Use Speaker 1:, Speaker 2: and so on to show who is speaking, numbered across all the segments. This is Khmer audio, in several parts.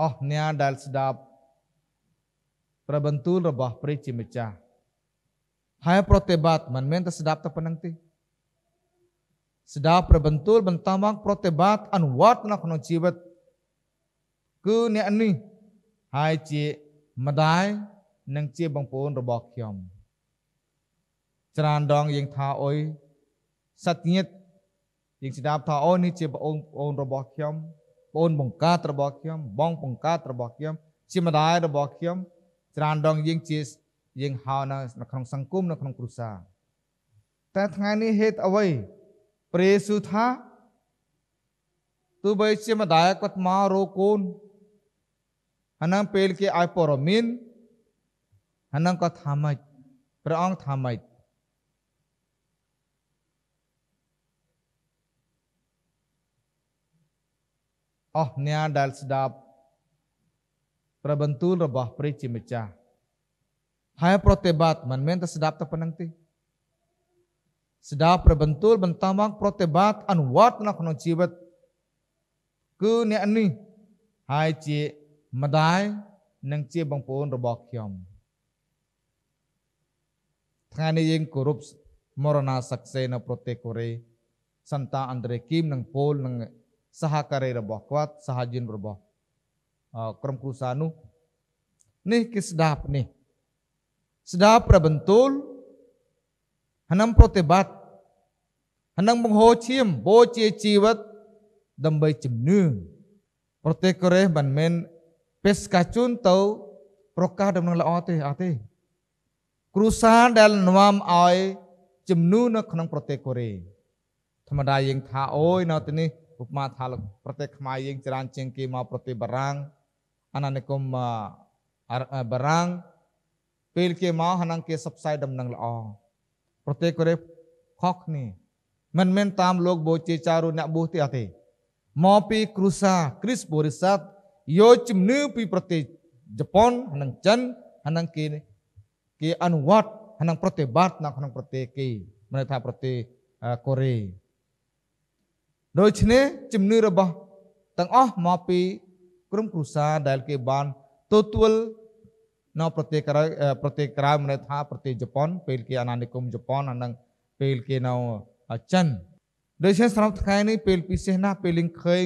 Speaker 1: អស់អ្នកដែលស្ដាប់ប្របន្ទូលរបស់ព្រះជាម្ចាស់ហើយប្រតិបត្តិមិនមែនតែស្ដាប់តែប៉ុណ្្នឹងទេស្ដាប់ប្របន្ទូលបន្តមកប្រតិបត្តិអនុវត្តនៅក្នុងជីវិតគឺអ្នកនេះហើយជាម្ដាយនិងជាបងប្អូនរបស់ខ្ញុំច្រើនដងយើងថាអុយសត្យញាតយើងស្ដាប់ថាអូនេះជាបងប្អូនរបស់ខ្ញុំបូនបង្កើតរបស់ខ្ញុំបងបង្កើតរបស់ខ្ញុំជាម្ដាយរបស់ខ្ញុំច្រើនដងយើងជាយើងហៅនៅក្នុង សង្គមនៅក្នុង គ្រួសារតែថ្ងៃនេះហេតុអ្វីព្រះយេស៊ូវថាទោះបីជាម្ដាយគាត់មករកកូនអានឹងពេលគេឲ្យព័រមីនអានឹងគាត់ថាម៉េចព្រះអង្គថាម៉េចអស់អ្នកដែលស្ដាប់ប្របន្ទូលរបស់ព្រះជាម្ចាស់ហើយប្រតិបត្តិមិនមែនតែស្ដាប់តែប៉ុណ្្នឹងទេស្ដាប់ប្របន្ទូលបន្តមកប្រតិបត្តិអនុវត្តនៅក្នុងជីវិតគឺអ្នកនេះហើយជាម្ដាយនិងជាបងប្អូនរបស់ខ្ញុំថ្ងៃនេះយើងគោរពមរណាសក្សេនៅប្រទេសកូរ៉េសន្តាអន្តរគីមនិងពូលនិងសហការីរបស់គាត់សហជីពរបស់ក្រុមគ្រួសារនោះនេះគឺស្ដាប់នេះ ស្ដាប់ប្របន្ទូលហើយនឹងប្រតិបត្តិហើយនឹងបង្ហូរឈាមបូជាជីវិតដើម្បីជំនឿប្រទេសកូរ៉េមិនមែនបេសកាជនទៅប្រកាសដំណឹងល្អទេអត់ទេគ្រូសាដែលនាំឲ្យជំនួសនៅក្នុងប្រទេសកូរ៉េធម្មតាយើងថាអូយនៅទីនេះឧបមាថាប្រទេសខ្មែរយើងច្រើនជាងគេមកប្រទេសបារាំងអាណានិគមបារាំងពេលគេមកអានឹងគេសັບផ្សាយដំណឹងល្អប្រទេសកូរ៉េខុសគ្នាមិនមែនតាមលោកបូជាចារុអ្នកបុស្សទេអត់ទេមកពីគ្រូសាគ្រីស្ទបរិស័ទយកជំនឿពីប្រទេសជប៉ុនអានឹងចិនអានឹងគេគេអនុវត្តអានឹងប្រតិបត្តិនៅក្នុងប្រទេសគេមិនថាប្រទេសកូរ៉េដូច្នេះជំនឿរបស់ទាំងអស់មកពីក្រុមគ្រួសារដែលគេបានទទួលនៅប្រទេសក្រៅប្រទេសក្រៅមិនថា ប្រទេសជប៉ុនពេលគេអាណានិគមជប៉ុនអានឹងពេលគេនៅចិនដូច្នេះសម្រាប់ថ្ងៃនេះពេលពិសេសណាស់ពេលលេងឃើញ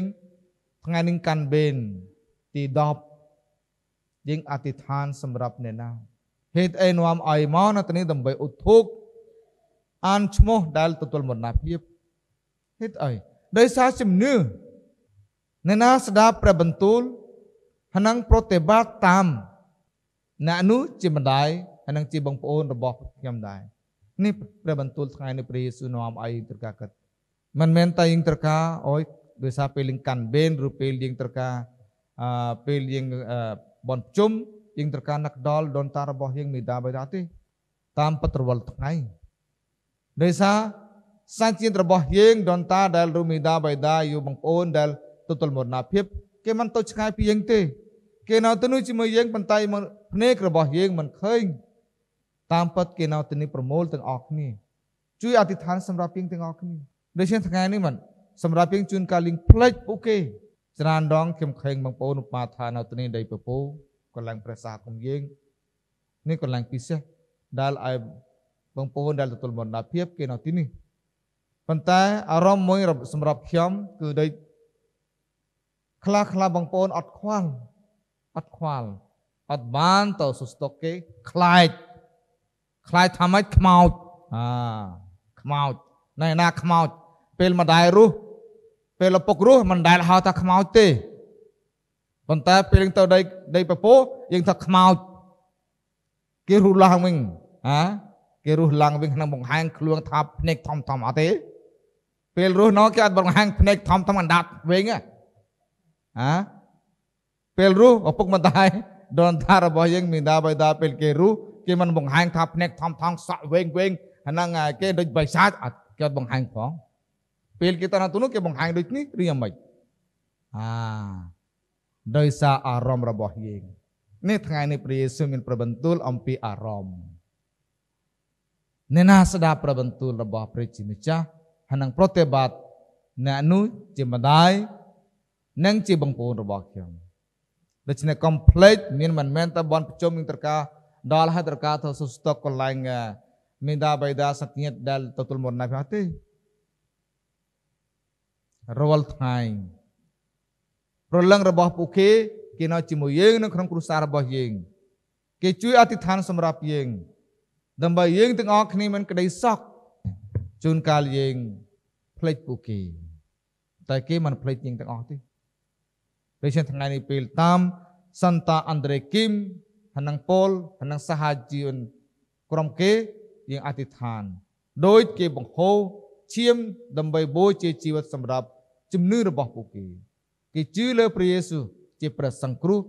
Speaker 1: ថ្ងៃនឹងកាន់បេនទី10យើងអធិដ្ឋានសម្រាប់អ្នកណាហេតុអីនាំឲ្យមកនៅទីនេះដើម្បីឧទ្ធុកអានឈ្មោះដែលទទួលមរណភាពហេតុអីដោយសារជំនឿអ្នកណាស្ដាប់ព្រះបន្ទូលហើយនឹងប្រតិបត្តិតាមអ្នកនោះជាម្ដាយហើយនឹងជាបងប្អូន របស់ខ្ញុំដែរនេះព្រះបន្ទូលថ្ងៃនេះព្រះយេស៊ូវនាំឲ្យយើងត្រូវការគិតមិនមែនតែយើងត្រូវការឲ្យដោយសារពេលយើងកាន់វេនឬពេលយើងត្រូវការអឺពេលយើងបនជុំយើងត្រូវការណាក់ដល់ដូនតារបស់យើងមេដាបៃតាទេតាមពត្រវល់ថ្ងៃដោយសារសាច់ជាតិរបស់យើងដនតាដែលរូមីដាបៃដាយូបងប្អូនដែលទទួលមរណភាព គេមិនទៅឆ្ងាយពីយើងទេ គេនៅទៅនោះជាមួយយើងប៉ុន្តែភ្នែករបស់យើងមិនឃើញតាមពិតគេនៅទីនេះប្រមូលទាំងអស់គ្នាជួយអធិដ្ឋានសម្រាប់យើងទាំងអស់គ្នាដូច្នេះថ្ងៃនេះមិនសម្រាប់យើងជួនកាលលៀងផ្លេចអូខេច្រើនដងខ្ញុំខេងបងប្អូនឧបាថានៅទីនេះដីពពូកន្លែងព្រះសាគមយើងនេះកន្លែងពិសេសដែលឲ្យបងប្អូនដែលទទួលមរណភាពគេនៅទីនេះប៉ុន្តែអារម្មណ៍មួយសម្រាប់ខ្ញុំគឺដូចខ្លះខ្លះបងប្អូនអត់ខ្វល់អត់ខ្វល់អត់បានទៅសុស្ទុកគេខ្លាច ខ្លាចថាម៉េចខ្មោចអាខ្មោចណែណាខ្មោចពេលម្ដាយរស់ពេលឪពុករស់មិនដែលហៅថាខ្មោចទេប៉ុន្តែពេលយើងទៅដីដីពពោះយើងថាខ្មោចគេរស់ឡើងវិញអាគេរស់ឡើងវិញក្នុងបង្ហាញខ្លួនថាភ្នែកធំធំអត់ទេពេលរស់នៅគេអត់បង្ហាញភ្នែកធំធំអណ្ដាតវិញហ៎ពេលរស់ឪពុកម្ដាយដនថារបស់យើងមានតាបៃតាពេលគេរស់គេមិនបង្ហាញថាភ្នែកធំធំសក់វែងវែងហ្នឹងគេដូចបិសាចអត់គេអត់បង្ហាញផងពេលគេទៅណាទៅនោះគេបង្ហាញដូចនេះឬយ៉ាងម៉េចអាដោយសារអារម្មណ៍របស់យើងនេះថ្ងៃនេះព្រះយេស៊ូវមានប្របន្ទូលអំពីអារម្មណ៍អ្នកណាស្ដាប់ប្របន្ទូល របស់ព្រះជាម្ចាស់និងប្រតិបត្តិអ្នកនោះជាម្ដាយនិងជាបងប្អូនរបស់ខ្ញុំដូច្នេះកុំភ្លេចមានមិនមែនតែបនប្រជុំនឹងត្រកាដល់ហើយត្រកាទៅសុស្ទកកន្លែងមេដាបៃដាសក្ញាតដែលទទួលមរណភាពទេរាល់ថ្ងៃប្រលឹងរបស់ពួកគេគេនៅជាមួយយើងនៅក្នុងគ្រួសាររបស់យើងគេជួយអធិដ្ឋានសម្រាប់យើងដើម្បីយើងទាំងអស់គ្នាមានក្តីសុខជួនកាលយើងភ្លេចពួកគេតែគេមិនភ្លេចយើងទាំងអស់ទេដូច្នេះថ្ងៃនេះពេលតាមសន្តាអន្តរេគីមហើយនឹងពលហើយនឹងសហជីវក្រុមគេយើងអធិដ្ឋាន ដោយគេបង្ហូរឈាម ដើម្បីបូជាជីវិតសម្រាប់ជំនឿរបស់ពួកគេ គេជឿលើព្រះយេស៊ូវជាព្រះសង្គ្រោះ